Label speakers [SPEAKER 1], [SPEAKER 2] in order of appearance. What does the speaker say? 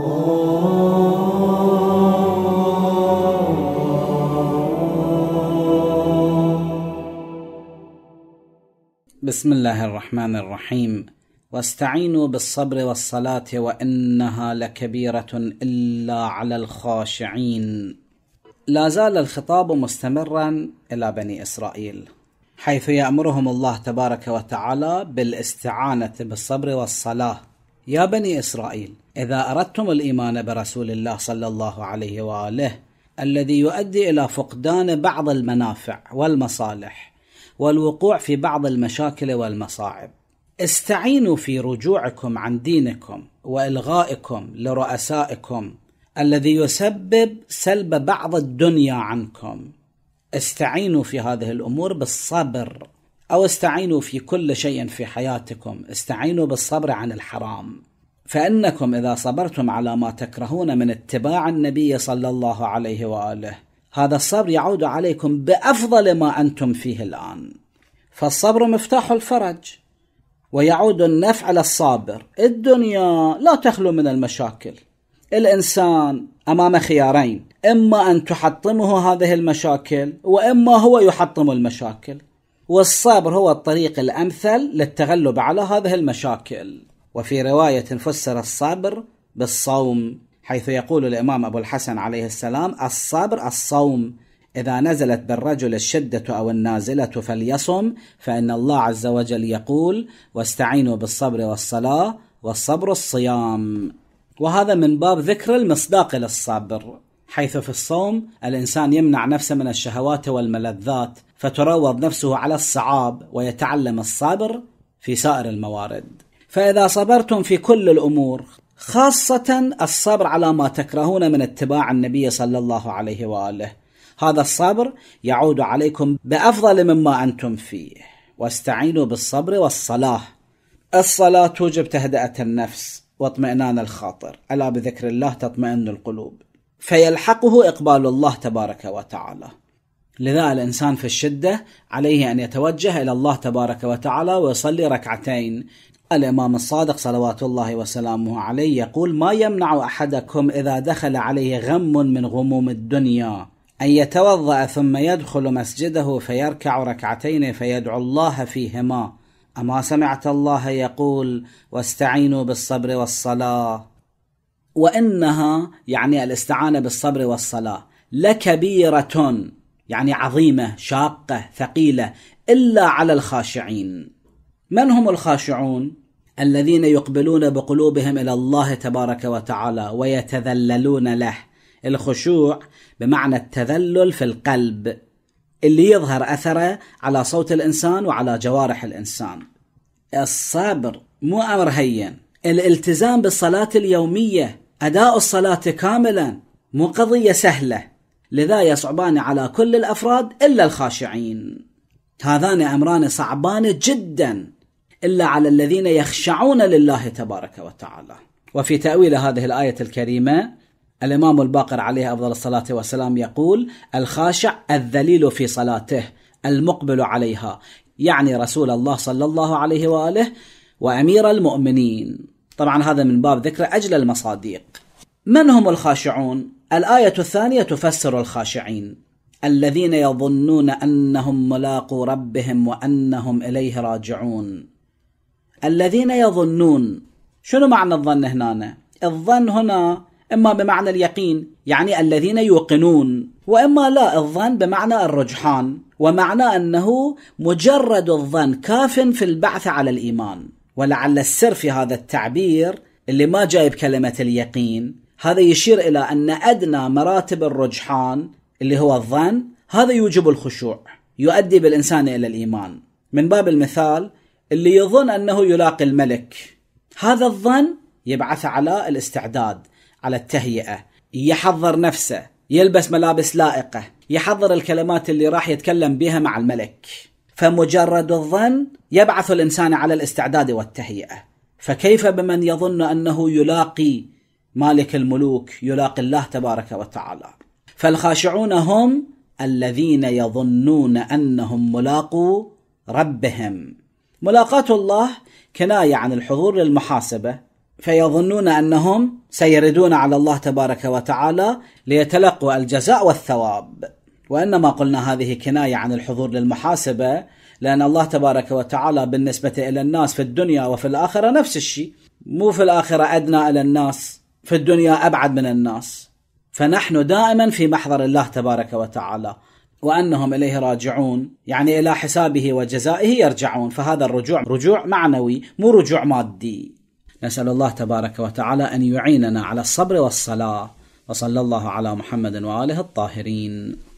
[SPEAKER 1] بسم الله الرحمن الرحيم واستعينوا بالصبر والصلاه وانها لكبيره الا على الخاشعين لا زال الخطاب مستمرا الى بني اسرائيل حيث يامرهم الله تبارك وتعالى بالاستعانه بالصبر والصلاه يا بني إسرائيل إذا أردتم الإيمان برسول الله صلى الله عليه وآله الذي يؤدي إلى فقدان بعض المنافع والمصالح والوقوع في بعض المشاكل والمصاعب استعينوا في رجوعكم عن دينكم والغائكم لرؤسائكم الذي يسبب سلب بعض الدنيا عنكم استعينوا في هذه الامور بالصبر أو استعينوا في كل شيء في حياتكم استعينوا بالصبر عن الحرام فإنكم إذا صبرتم على ما تكرهون من اتباع النبي صلى الله عليه وآله هذا الصبر يعود عليكم بأفضل ما أنتم فيه الآن فالصبر مفتاح الفرج ويعود النفع للصابر. الصابر الدنيا لا تخلو من المشاكل الإنسان أمام خيارين إما أن تحطمه هذه المشاكل وإما هو يحطم المشاكل والصبر هو الطريق الأمثل للتغلب على هذه المشاكل وفي رواية فسر الصبر بالصوم حيث يقول الإمام أبو الحسن عليه السلام الصبر الصوم إذا نزلت بالرجل الشدة أو النازلة فليصم فإن الله عز وجل يقول واستعينوا بالصبر والصلاة والصبر الصيام وهذا من باب ذكر المصداق للصبر حيث في الصوم الإنسان يمنع نفسه من الشهوات والملذات فتروض نفسه على الصعاب ويتعلم الصبر في سائر الموارد فإذا صبرتم في كل الأمور خاصة الصبر على ما تكرهون من اتباع النبي صلى الله عليه واله. هذا الصبر يعود عليكم بافضل مما انتم فيه، واستعينوا بالصبر والصلاة. الصلاة توجب تهدئة النفس واطمئنان الخاطر، ألا بذكر الله تطمئن القلوب. فيلحقه إقبال الله تبارك وتعالى لذا الإنسان في الشدة عليه أن يتوجه إلى الله تبارك وتعالى ويصلي ركعتين الإمام الصادق صلوات الله وسلامه عليه يقول ما يمنع أحدكم إذا دخل عليه غم من غموم الدنيا أن يتوضأ ثم يدخل مسجده فيركع ركعتين فيدعو الله فيهما أما سمعت الله يقول واستعينوا بالصبر والصلاة وانها يعني الاستعانه بالصبر والصلاه لكبيره يعني عظيمه شاقه ثقيله الا على الخاشعين من هم الخاشعون الذين يقبلون بقلوبهم الى الله تبارك وتعالى ويتذللون له الخشوع بمعنى التذلل في القلب اللي يظهر اثره على صوت الانسان وعلى جوارح الانسان الصبر مو امر هين الالتزام بالصلاه اليوميه أداء الصلاة كاملا مو قضية سهلة لذا يصعبان على كل الأفراد إلا الخاشعين هذان أمران صعبان جدا إلا على الذين يخشعون لله تبارك وتعالى وفي تأويل هذه الآية الكريمة الإمام الباقر عليه أفضل الصلاة والسلام يقول الخاشع الذليل في صلاته المقبل عليها يعني رسول الله صلى الله عليه وآله وأمير المؤمنين طبعا هذا من باب ذكر أجل المصاديق من هم الخاشعون؟ الآية الثانية تفسر الخاشعين الذين يظنون أنهم ملاقو ربهم وأنهم إليه راجعون الذين يظنون شنو معنى الظن هنا؟ الظن هنا إما بمعنى اليقين يعني الذين يوقنون وإما لا الظن بمعنى الرجحان ومعنى أنه مجرد الظن كاف في البعث على الإيمان ولعل السر في هذا التعبير اللي ما جايب كلمة اليقين هذا يشير إلى أن أدنى مراتب الرجحان اللي هو الظن هذا يوجب الخشوع يؤدي بالإنسان إلى الإيمان من باب المثال اللي يظن أنه يلاقي الملك هذا الظن يبعث على الاستعداد على التهيئة يحضر نفسه يلبس ملابس لائقة يحضر الكلمات اللي راح يتكلم بها مع الملك فمجرد الظن يبعث الانسان على الاستعداد والتهيئه فكيف بمن يظن انه يلاقي مالك الملوك يلاقي الله تبارك وتعالى فالخاشعون هم الذين يظنون انهم ملاقو ربهم ملاقاة الله كنايه عن الحضور للمحاسبه فيظنون انهم سيردون على الله تبارك وتعالى ليتلقوا الجزاء والثواب وإنما قلنا هذه كنايه عن الحضور للمحاسبه لان الله تبارك وتعالى بالنسبه الى الناس في الدنيا وفي الاخره نفس الشيء مو في الاخره ادنى الى الناس في الدنيا ابعد من الناس فنحن دائما في محضر الله تبارك وتعالى وانهم اليه راجعون يعني الى حسابه وجزائه يرجعون فهذا الرجوع رجوع معنوي مو رجوع مادي نسال الله تبارك وتعالى ان يعيننا على الصبر والصلاه وصلى الله على محمد واله الطاهرين